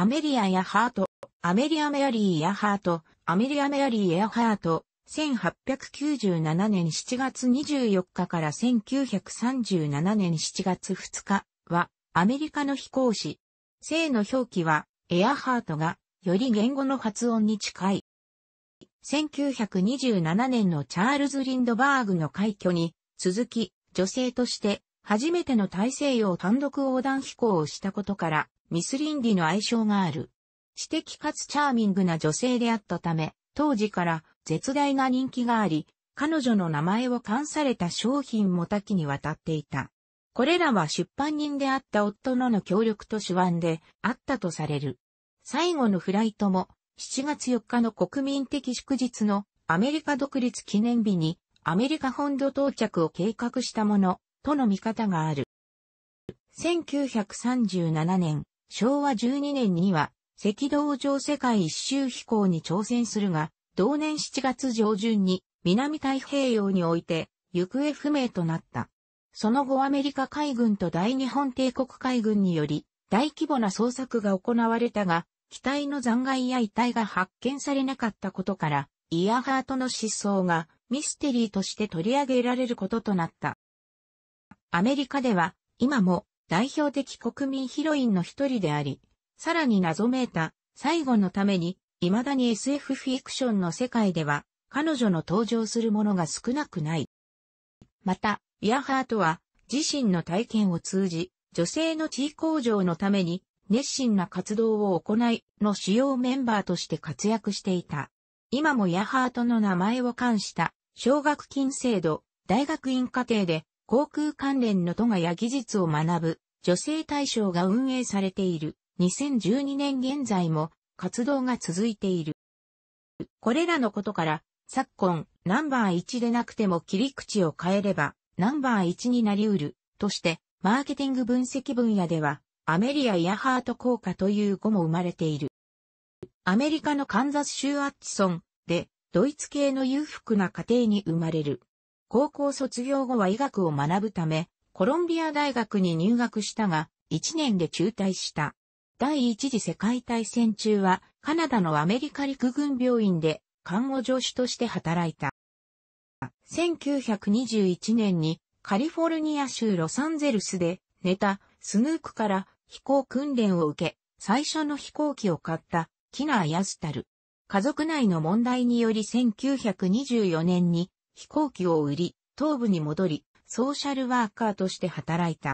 アメリア・やハート、アメリア・メアリー・やハート、アメリア・メアリー・エアハート、1897年7月24日から1937年7月2日は、アメリカの飛行士。性の表記は、エアハートが、より言語の発音に近い。1927年のチャールズ・リンドバーグの快挙に、続き、女性として、初めての大西洋単独横断飛行をしたことから、ミスリンディの愛称がある。知的かつチャーミングな女性であったため、当時から絶大な人気があり、彼女の名前を冠された商品も多岐にわたっていた。これらは出版人であった夫のの協力と手腕であったとされる。最後のフライトも7月4日の国民的祝日のアメリカ独立記念日にアメリカ本土到着を計画したものとの見方がある。1937年昭和12年には、赤道上世界一周飛行に挑戦するが、同年7月上旬に南太平洋において行方不明となった。その後アメリカ海軍と大日本帝国海軍により大規模な捜索が行われたが、機体の残骸や遺体が発見されなかったことから、イヤハートの失踪がミステリーとして取り上げられることとなった。アメリカでは今も代表的国民ヒロインの一人であり、さらに謎めいた最後のために、未だに SF フィクションの世界では、彼女の登場するものが少なくない。また、イアハートは、自身の体験を通じ、女性の地位向上のために、熱心な活動を行い、の主要メンバーとして活躍していた。今もヤハートの名前を冠した、奨学金制度、大学院課程で、航空関連の都がや技術を学ぶ女性大賞が運営されている2012年現在も活動が続いている。これらのことから昨今ナンバー1でなくても切り口を変えればナンバー1になり得るとしてマーケティング分析分野ではアメリア・イヤハート効果という語も生まれている。アメリカのカンザス州アッチソンでドイツ系の裕福な家庭に生まれる高校卒業後は医学を学ぶため、コロンビア大学に入学したが、1年で中退した。第一次世界大戦中は、カナダのアメリカ陸軍病院で、看護助手として働いた。1921年に、カリフォルニア州ロサンゼルスで、ネタ、スヌークから飛行訓練を受け、最初の飛行機を買った、キナー・ヤスタル。家族内の問題により1924年に飛行機を売り、東部に戻り、ソーシャルワーカーとして働いた。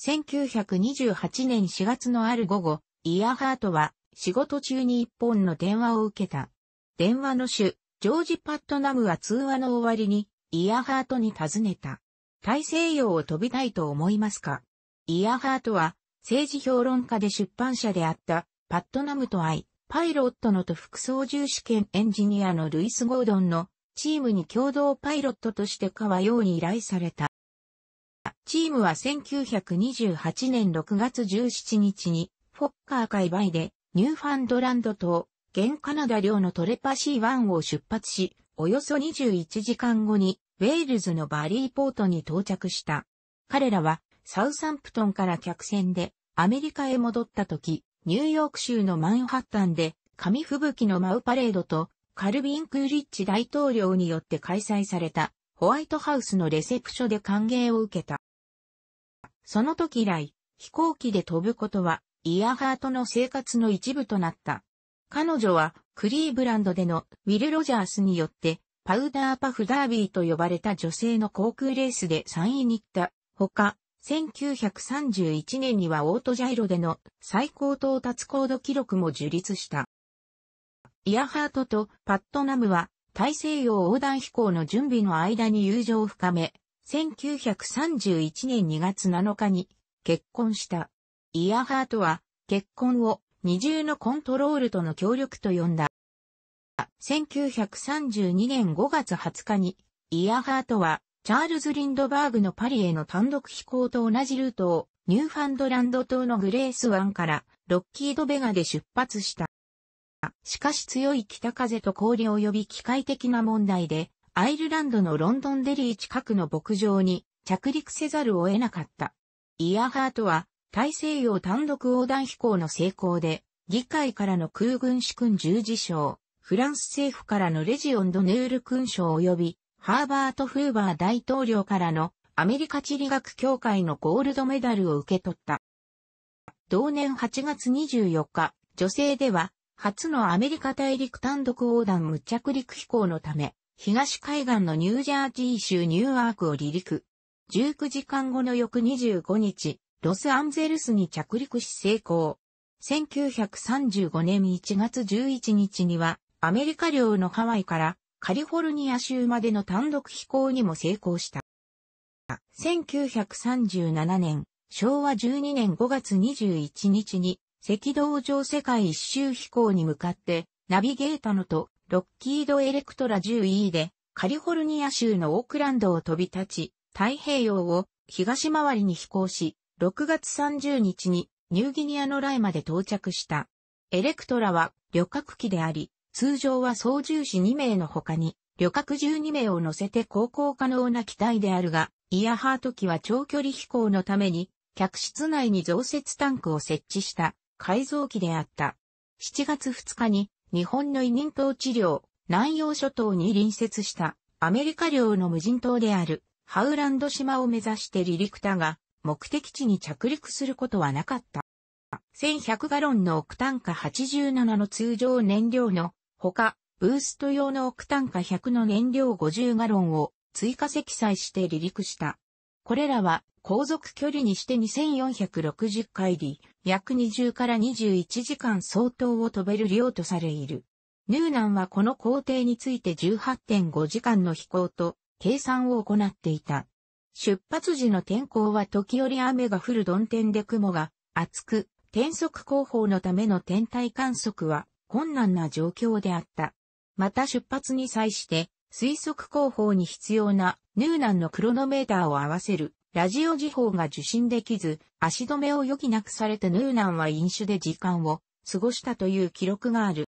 1928年4月のある午後、イヤハートは仕事中に一本の電話を受けた。電話の主、ジョージ・パットナムは通話の終わりに、イヤハートに尋ねた。大西洋を飛びたいと思いますかイヤハートは、政治評論家で出版社であった、パットナムと会い、パイロットのと副操縦試験エンジニアのルイス・ゴードンのチームに共同パイロットとして川うに依頼された。チームは1928年6月17日に、フォッカー界外で、ニューファンドランド島、現カナダ領のトレパシー1を出発し、およそ21時間後に、ウェールズのバリーポートに到着した。彼らは、サウサンプトンから客船で、アメリカへ戻った時、ニューヨーク州のマンハッタンで、紙吹雪のマウパレードと、カルビン・クーリッチ大統領によって開催されたホワイトハウスのレセプショで歓迎を受けた。その時以来、飛行機で飛ぶことはイヤハートの生活の一部となった。彼女はクリーブランドでのウィル・ロジャースによってパウダーパフダービーと呼ばれた女性の航空レースで3位に行ったほか、1931年にはオートジャイロでの最高到達高度記録も樹立した。イアハートとパットナムは大西洋横断飛行の準備の間に友情を深め、1931年2月7日に結婚した。イアハートは結婚を二重のコントロールとの協力と呼んだ。1932年5月20日にイアハートはチャールズ・リンドバーグのパリへの単独飛行と同じルートをニューファンドランド島のグレース湾からロッキードベガで出発した。しかし強い北風と氷及び機械的な問題で、アイルランドのロンドンデリー近くの牧場に着陸せざるを得なかった。イアハートは、大西洋単独横断飛行の成功で、議会からの空軍士君十字章、フランス政府からのレジオンドヌール勲章及び、ハーバート・フーバー大統領からのアメリカ地理学協会のゴールドメダルを受け取った。同年8月24日、女性では初のアメリカ大陸単独横断無着陸飛行のため、東海岸のニュージャージー州ニューアークを離陸。19時間後の翌25日、ロスアンゼルスに着陸し成功。1935年1月11日には、アメリカ領のハワイからカリフォルニア州までの単独飛行にも成功した。1937年、昭和12年5月21日に赤道上世界一周飛行に向かって、ナビゲータのと、ロッキード・エレクトラ 10E で、カリフォルニア州のオークランドを飛び立ち、太平洋を東回りに飛行し、6月30日にニューギニアのライまで到着した。エレクトラは旅客機であり、通常は操縦士2名の他に、旅客12名を乗せて航行可能な機体であるが、イヤハート機は長距離飛行のために、客室内に増設タンクを設置した改造機であった。7月2日に日本の委任島治療、南洋諸島に隣接したアメリカ領の無人島であるハウランド島を目指して離陸だが、目的地に着陸することはなかった。1100ガロンの億単価87の通常燃料のほか、ブースト用の億単価100の燃料50ガロンを追加積載して離陸した。これらは航続距離にして2460海里、約20から21時間相当を飛べる量とされいる。ヌーナンはこの工程について18.5時間の飛行と計算を行っていた。出発時の天候は時折雨が降る曇天で雲が厚く、転速工法のための天体観測は困難な状況であった。また出発に際して、推測工法に必要なヌーナンのクロノメーターを合わせるラジオ時報が受信できず、足止めを余儀なくされてヌーナンは飲酒で時間を過ごしたという記録がある。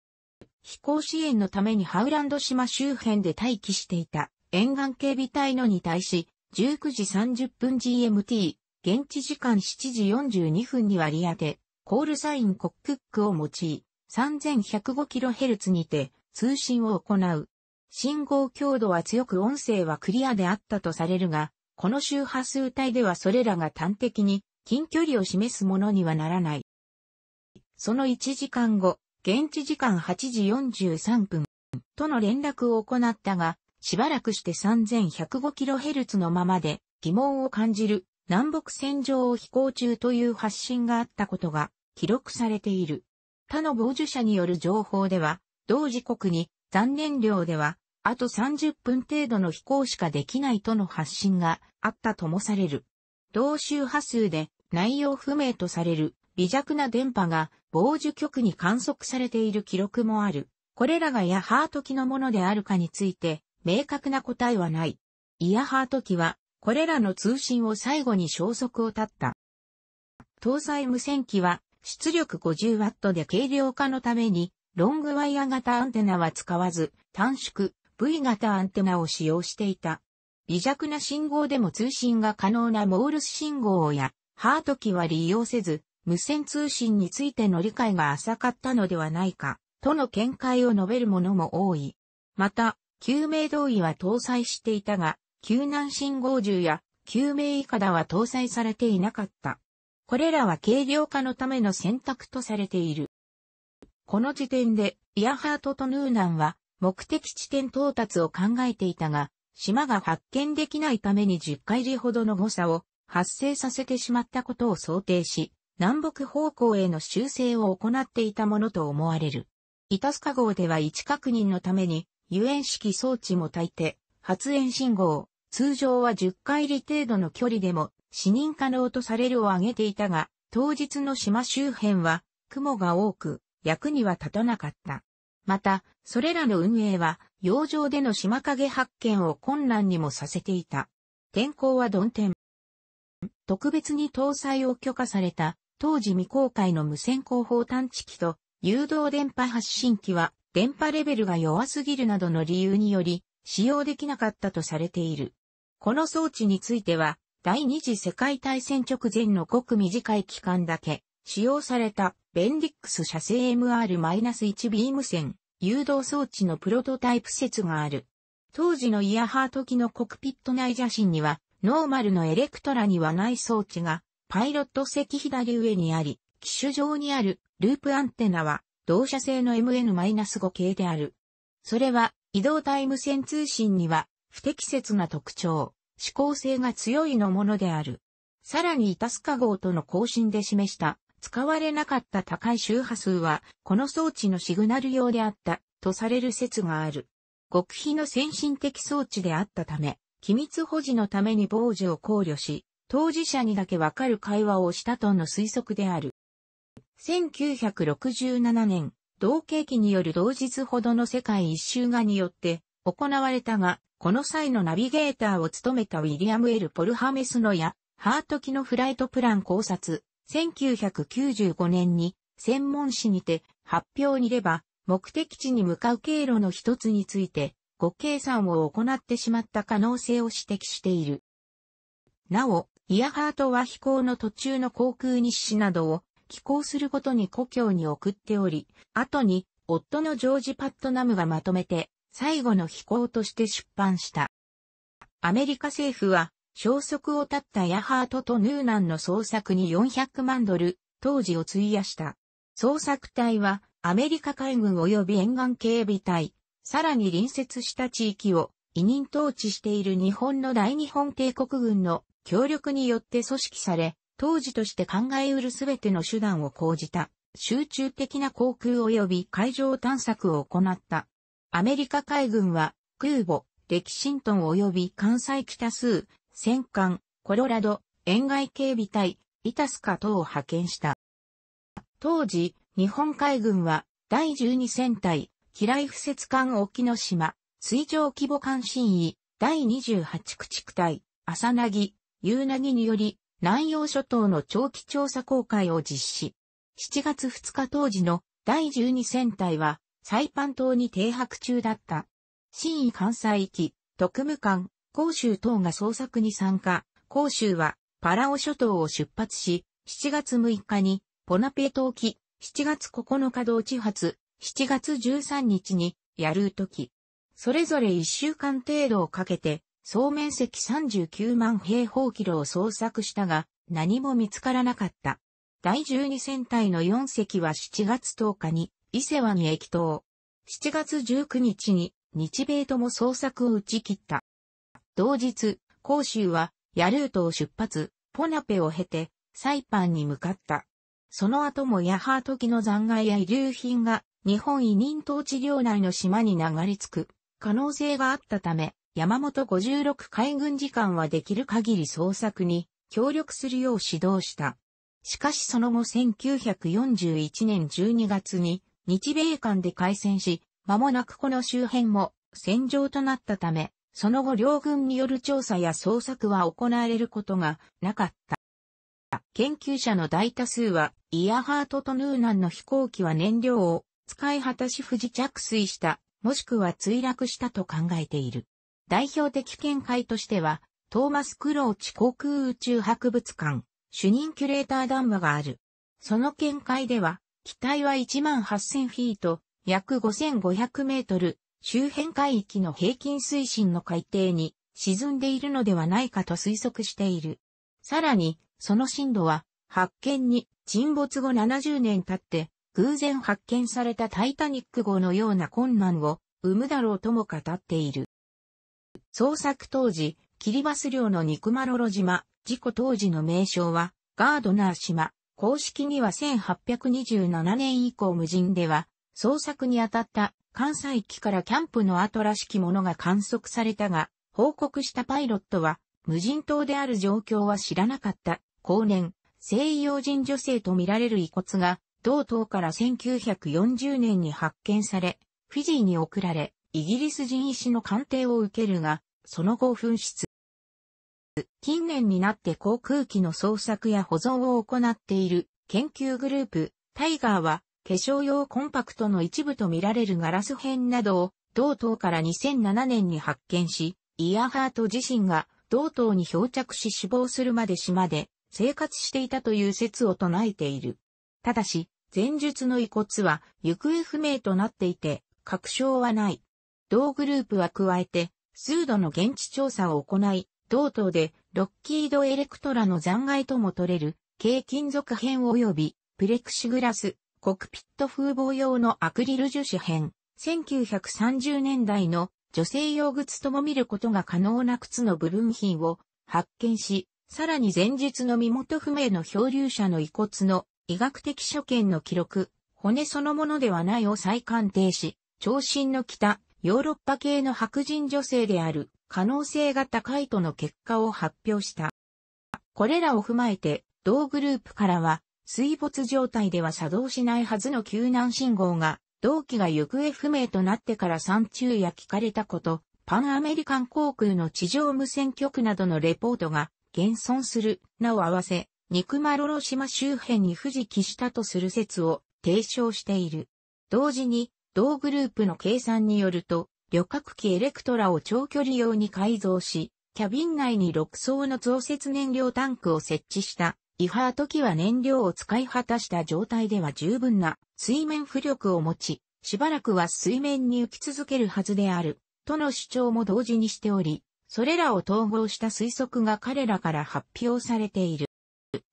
飛行支援のためにハウランド島周辺で待機していた沿岸警備隊のに対し、19時30分 GMT、現地時間7時42分に割り当て、コールサインコックックを用い、3105kHz にて通信を行う。信号強度は強く音声はクリアであったとされるが、この周波数帯ではそれらが端的に近距離を示すものにはならない。その1時間後、現地時間8時43分、との連絡を行ったが、しばらくして 3105kHz のままで疑問を感じる南北線上を飛行中という発信があったことが記録されている。他の傍受者による情報では、同時刻に残念量ではあと30分程度の飛行しかできないとの発信があったともされる。同周波数で内容不明とされる微弱な電波が傍受局に観測されている記録もある。これらがヤハート機のものであるかについて明確な答えはない。イヤハート機はこれらの通信を最後に消息を絶った。搭載無線機は出力 50W で軽量化のためにロングワイヤ型アンテナは使わず短縮、V 型アンテナを使用していた。微弱な信号でも通信が可能なモールス信号やハート機は利用せず、無線通信についての理解が浅かったのではないか、との見解を述べる者も多い。また、救命胴衣は搭載していたが、救難信号銃や救命いかだは搭載されていなかった。これらは軽量化のための選択とされている。この時点で、イヤハートとヌーナンは目的地点到達を考えていたが、島が発見できないために10回りほどの誤差を発生させてしまったことを想定し、南北方向への修正を行っていたものと思われる。イタスカ号では位置確認のために、遊園式装置も焚いて、発煙信号、通常は10回り程度の距離でも、視認可能とされるを挙げていたが、当日の島周辺は、雲が多く、役には立たなかった。また、それらの運営は、洋上での島影発見を困難にもさせていた。天候は鈍天。特別に搭載を許可された、当時未公開の無線広報探知機と、誘導電波発信機は、電波レベルが弱すぎるなどの理由により、使用できなかったとされている。この装置については、第二次世界大戦直前のごく短い期間だけ、使用されたベンディックス射精 MR-1 ビーム線、誘導装置のプロトタイプ説がある。当時のイヤハート機のコクピット内写真には、ノーマルのエレクトラにはない装置が、パイロット席左上にあり、機種上にあるループアンテナは、同社製の MN-5 系である。それは、移動タイム線通信には、不適切な特徴、指向性が強いのものである。さらにイタスカ号との更新で示した使われなかった高い周波数は、この装置のシグナル用であった、とされる説がある。極秘の先進的装置であったため、機密保持のために防受を考慮し、当事者にだけわかる会話をしたとの推測である。1967年、同景機による同日ほどの世界一周画によって行われたが、この際のナビゲーターを務めたウィリアム・エル・ポルハメスノや、ハート機のフライトプラン考察、1995年に専門誌にて発表にれば目的地に向かう経路の一つについて誤計算を行ってしまった可能性を指摘している。なお、イヤハートは飛行の途中の航空日誌などを寄港することに故郷に送っており、後に夫のジョージ・パットナムがまとめて最後の飛行として出版した。アメリカ政府は消息を絶ったヤハートとヌーナンの捜索に400万ドル、当時を費やした。捜索隊は、アメリカ海軍及び沿岸警備隊、さらに隣接した地域を、委任統治している日本の大日本帝国軍の協力によって組織され、当時として考えうるすべての手段を講じた。集中的な航空及び海上探索を行った。アメリカ海軍は空母、レキシントン及び関西北数戦艦、コロラド、沿岸警備隊、イタスカ等を派遣した。当時、日本海軍は、第12戦隊、機雷不設艦沖の島、水上規模艦新位、第28駆逐隊、浅なぎ、夕なぎにより、南洋諸島の長期調査公開を実施。7月2日当時の第12戦隊は、サイパン島に停泊中だった。新位艦載域、特務艦、広州等が捜索に参加、広州はパラオ諸島を出発し、7月6日にポナペ島沖、7月9日同地発、7月13日にやるとき、それぞれ1週間程度をかけて、総面積39万平方キロを捜索したが、何も見つからなかった。第12戦隊の4隻は7月10日に伊勢湾に駅頭。7月19日に日米とも捜索を打ち切った。同日、甲州は、ヤルートを出発、ポナペを経て、サイパンに向かった。その後もヤハート機の残骸や遺留品が、日本委任統治領内の島に流れ着く、可能性があったため、山本56海軍次官はできる限り捜索に協力するよう指導した。しかしその後1941年12月に日米間で開戦し、間もなくこの周辺も戦場となったため、その後両軍による調査や捜索は行われることがなかった。研究者の大多数は、イヤハートとヌーナンの飛行機は燃料を使い果たし不時着水した、もしくは墜落したと考えている。代表的見解としては、トーマス・クローチ航空宇宙博物館、主任キュレーター談話がある。その見解では、機体は18,000フィート、約5500メートル、周辺海域の平均水深の海底に沈んでいるのではないかと推測している。さらに、その深度は、発見に沈没後70年経って、偶然発見されたタイタニック号のような困難を生むだろうとも語っている。捜索当時、キリバス領のニクマロロ島、事故当時の名称は、ガードナー島、公式には1827年以降無人では、捜索に当たった関西機からキャンプの跡らしきものが観測されたが、報告したパイロットは、無人島である状況は知らなかった。後年、西洋人女性と見られる遺骨が、同島から1940年に発見され、フィジーに送られ、イギリス人医師の鑑定を受けるが、その後紛失。近年になって航空機の捜索や保存を行っている研究グループ、タイガーは化粧用コンパクトの一部と見られるガラス片などを、同等から2007年に発見し、イヤハート自身が同等に漂着し死亡するまで島で生活していたという説を唱えている。ただし、前述の遺骨は行方不明となっていて、確証はない。同グループは加えて、数度の現地調査を行い、同等でロッキードエレクトラの残骸とも取れる、軽金属片及びプレクシグラス、コクピット風防用のアクリル樹脂編、1930年代の女性用靴とも見ることが可能な靴の部分品を発見し、さらに前述の身元不明の漂流者の遺骨の医学的所見の記録、骨そのものではないを再鑑定し、長身の北、ヨーロッパ系の白人女性である可能性が高いとの結果を発表した。これらを踏まえて、同グループからは水没状態では作動しないはずの救難信号が、同機が行方不明となってから山中や聞かれたこと、パンアメリカン航空の地上無線局などのレポートが、現存する、なを合わせ、肉マロロ島周辺に富士帰したとする説を提唱している。同時に、同グループの計算によると、旅客機エレクトラを長距離用に改造し、キャビン内に6層の増設燃料タンクを設置したイハート機は燃料を使い果たした状態では十分な水面浮力を持ち、しばらくは水面に浮き続けるはずである、との主張も同時にしており、それらを統合した推測が彼らから発表されている。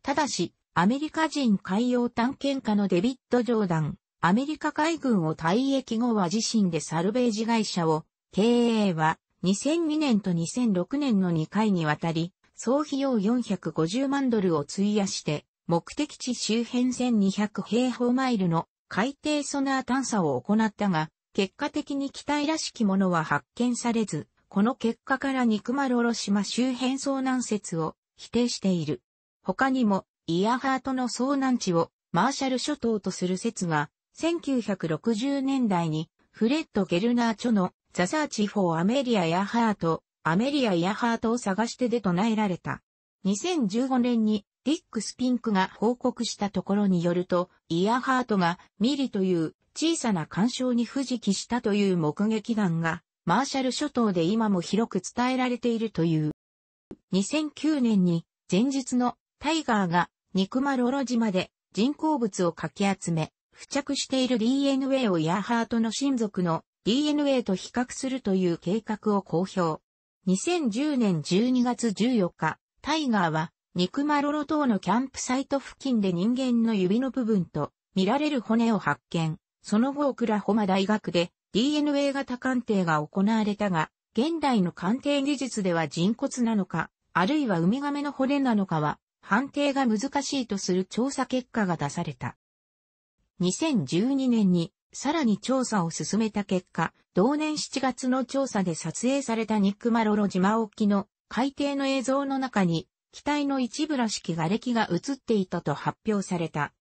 ただし、アメリカ人海洋探検家のデビッド・ジョーダン、アメリカ海軍を退役後は自身でサルベージ会社を経営は2002年と2006年の2回にわたり総費用450万ドルを費やして、目的地周辺1200平方マイルの海底ソナー探査を行ったが、結果的に機体らしきものは発見されず、この結果から肉丸ロ島周辺遭難説を否定している。他にも、イヤハートの遭難地をマーシャル諸島とする説が、1960年代にフレッド・ゲルナー著のザ・サーチ・フォー・アメリア・ヤハート、アメリア・イヤハートを探してで唱えられた。2015年にディック・スピンクが報告したところによると、イヤハートがミリという小さな干渉に不時期したという目撃談が、マーシャル諸島で今も広く伝えられているという。2009年に前日のタイガーが肉まろろ島で人工物をかき集め、付着している DNA をイヤハートの親族の DNA と比較するという計画を公表。2010年12月14日、タイガーは、肉マロロ島のキャンプサイト付近で人間の指の部分と、見られる骨を発見。その後オクラホマ大学で DNA 型鑑定が行われたが、現代の鑑定技術では人骨なのか、あるいはウミガメの骨なのかは、判定が難しいとする調査結果が出された。2012年にさらに調査を進めた結果、同年7月の調査で撮影されたニックマロロ島沖の海底の映像の中に、機体の一部らしき瓦礫が映っていたと発表された。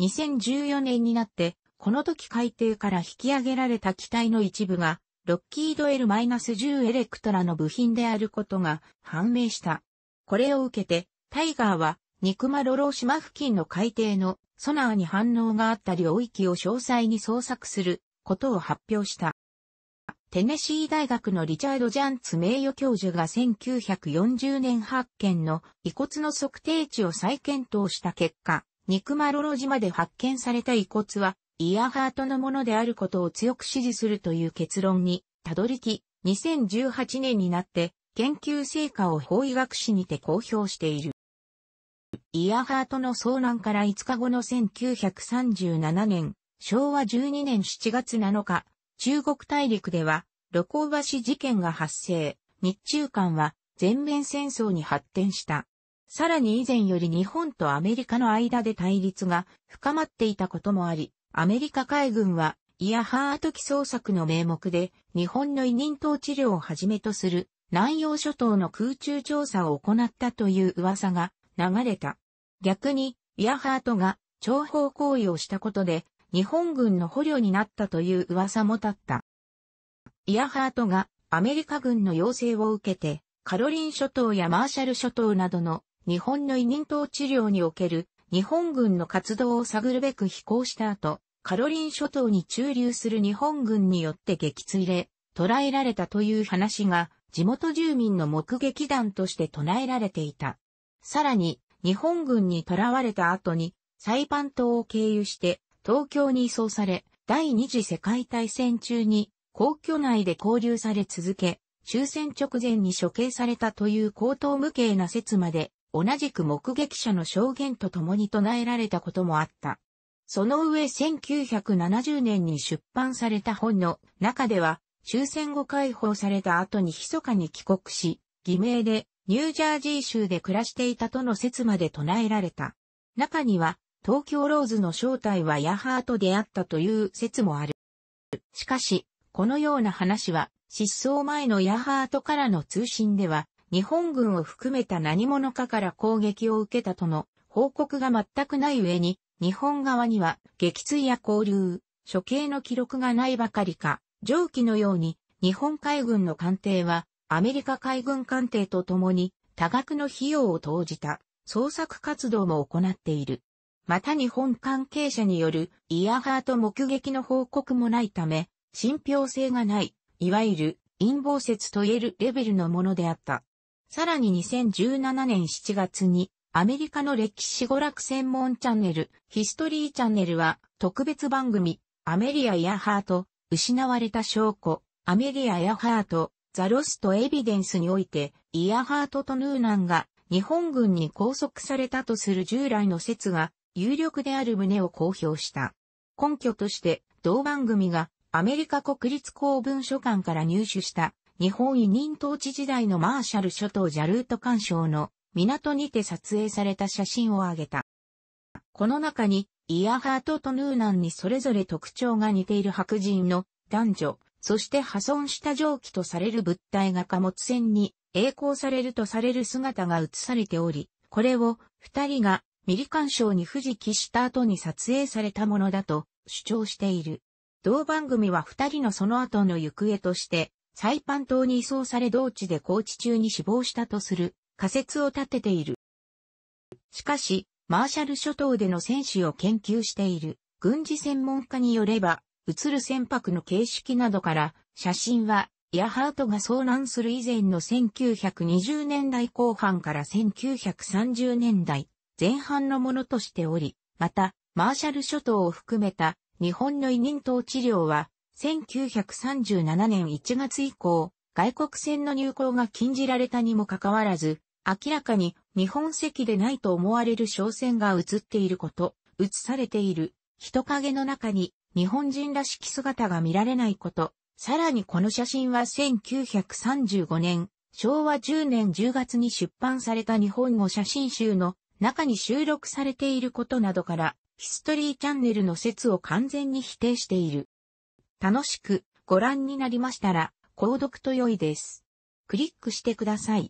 2014年になって、この時海底から引き上げられた機体の一部が、ロッキード L-10 エレクトラの部品であることが判明した。これを受けて、タイガーは肉マロロ島付近の海底のソナーに反応があった領域を詳細に捜索することを発表した。テネシー大学のリチャード・ジャンツ名誉教授が1940年発見の遺骨の測定値を再検討した結果、肉マロロ島で発見された遺骨は、イヤハートのものであることを強く支持するという結論に、たどりき、2018年になって、研究成果を法医学史にて公表している。イヤハートの遭難から5日後の1937年、昭和12年7月7日、中国大陸では、露光橋事件が発生、日中間は全面戦争に発展した。さらに以前より日本とアメリカの間で対立が深まっていたこともあり、アメリカ海軍はイヤハート機捜索の名目で日本の委任統治領をはじめとする南洋諸島の空中調査を行ったという噂が流れた。逆に、イアハートが諜報行為をしたことで、日本軍の捕虜になったという噂も立った。イアハートがアメリカ軍の要請を受けて、カロリン諸島やマーシャル諸島などの日本の委任島治療における日本軍の活動を探るべく飛行した後、カロリン諸島に駐留する日本軍によって撃墜で捕らえられたという話が地元住民の目撃談として唱えられていた。さらに、日本軍に囚われた後に、サイパン島を経由して、東京に移送され、第二次世界大戦中に、皇居内で交流され続け、終戦直前に処刑されたという高等無形な説まで、同じく目撃者の証言と共に唱えられたこともあった。その上1970年に出版された本の中では、終戦後解放された後に密かに帰国し、偽名でニュージャージー州で暮らしていたとの説まで唱えられた。中には、東京ローズの正体はヤハーと出会ったという説もある。しかし、このような話は、失踪前のヤハートからの通信では、日本軍を含めた何者かから攻撃を受けたとの報告が全くない上に、日本側には撃墜や交流、処刑の記録がないばかりか、上記のように日本海軍の艦艇はアメリカ海軍艦艇と共に多額の費用を投じた捜索活動も行っている。また日本関係者によるイヤハート目撃の報告もないため、信憑性がない、いわゆる陰謀説と言えるレベルのものであった。さらに2017年7月にアメリカの歴史娯楽専門チャンネルヒストリーチャンネルは特別番組アメリア・イヤハート失われた証拠アメリア・イヤハートザ・ロスト・エビデンスにおいて、イアハートとヌーナンが日本軍に拘束されたとする従来の説が有力である旨を公表した。根拠として、同番組がアメリカ国立公文書館から入手した日本委任統治時代のマーシャル諸島ジャルート干渉の港にて撮影された写真を挙げた。この中に、イアハートとヌーナンにそれぞれ特徴が似ている白人の男女そして破損した蒸気とされる物体が貨物船に栄光されるとされる姿が映されており、これを二人がミリカン賞に不時帰した後に撮影されたものだと主張している。同番組は二人のその後の行方として、サイパン島に移送され同地で高地中に死亡したとする仮説を立てている。しかし、マーシャル諸島での戦士を研究している軍事専門家によれば、映る船舶の形式などから、写真は、イヤハートが遭難する以前の1920年代後半から1930年代前半のものとしており、また、マーシャル諸島を含めた日本の委任等治療は、1937年1月以降、外国船の入港が禁じられたにもかかわらず、明らかに日本籍でないと思われる商船が映っていること、映されている人影の中に日本人らしき姿が見られないこと。さらにこの写真は1935年、昭和10年10月に出版された日本語写真集の中に収録されていることなどから、ヒストリーチャンネルの説を完全に否定している。楽しくご覧になりましたら、購読と良いです。クリックしてください。